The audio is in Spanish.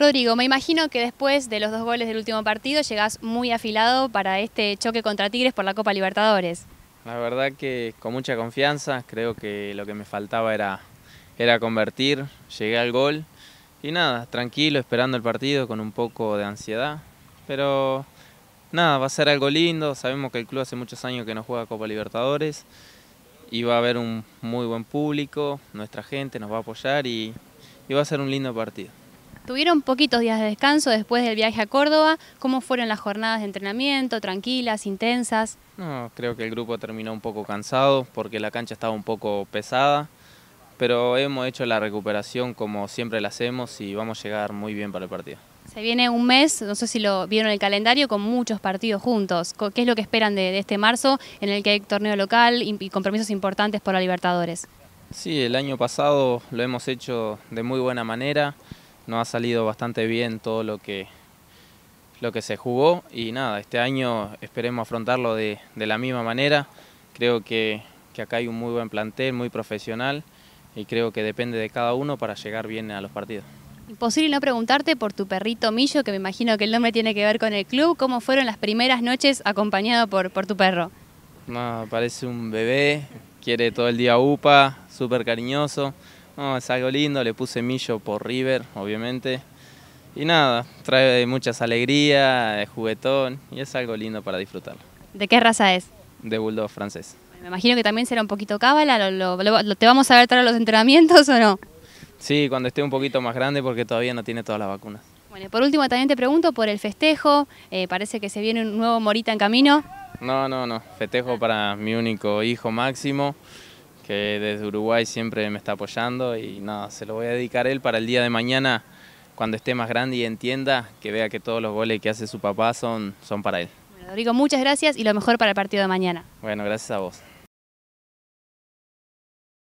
Rodrigo, me imagino que después de los dos goles del último partido llegás muy afilado para este choque contra Tigres por la Copa Libertadores. La verdad que con mucha confianza, creo que lo que me faltaba era, convertir, llegué al gol y nada, tranquilo, esperando el partido con un poco de ansiedad, pero nada, va a ser algo lindo, sabemos que el club hace muchos años que no juega Copa Libertadores y va a haber un muy buen público, nuestra gente nos va a apoyar y va a ser un lindo partido. Tuvieron poquitos días de descanso después del viaje a Córdoba. ¿Cómo fueron las jornadas de entrenamiento? ¿Tranquilas, intensas? No, creo que el grupo terminó un poco cansado porque la cancha estaba un poco pesada, pero hemos hecho la recuperación como siempre la hacemos y vamos a llegar muy bien para el partido. Se viene un mes, no sé si lo vieron en el calendario, con muchos partidos juntos. ¿Qué es lo que esperan de, de este marzo en el que hay torneo local y compromisos importantes por la Libertadores? Sí, el año pasado lo hemos hecho de muy buena manera no ha salido bastante bien todo lo que, lo que se jugó y nada, este año esperemos afrontarlo de, la misma manera. Creo que, acá hay un muy buen plantel, muy profesional y creo que depende de cada uno para llegar bien a los partidos. Imposible no preguntarte por tu perrito Millo, que me imagino que el nombre tiene que ver con el club. ¿Cómo fueron las primeras noches acompañado por, por tu perro? parece un bebé, quiere todo el día UPA, súper cariñoso es algo lindo, le puse Millo por River, obviamente. Y nada, trae muchas alegrías, juguetón y es algo lindo para disfrutar. ¿De qué raza es? De Bulldog francés. Me imagino que también será un poquito cábala, lo, ¿te vamos a ver traer los entrenamientos o no? Sí, cuando esté un poquito más grande porque todavía no tiene todas las vacunas. Bueno, por último también te pregunto por el festejo, eh, parece que se viene un nuevo Morita en camino. No, no, no, festejo para mi único hijo máximo que desde Uruguay siempre me está apoyando y nada, se lo voy a dedicar él para el día de mañana, cuando esté más grande y entienda, que vea que todos los goles que hace su papá son, son para él. Bueno, Rodrigo, muchas gracias y lo mejor para el partido de mañana. Bueno, gracias a vos.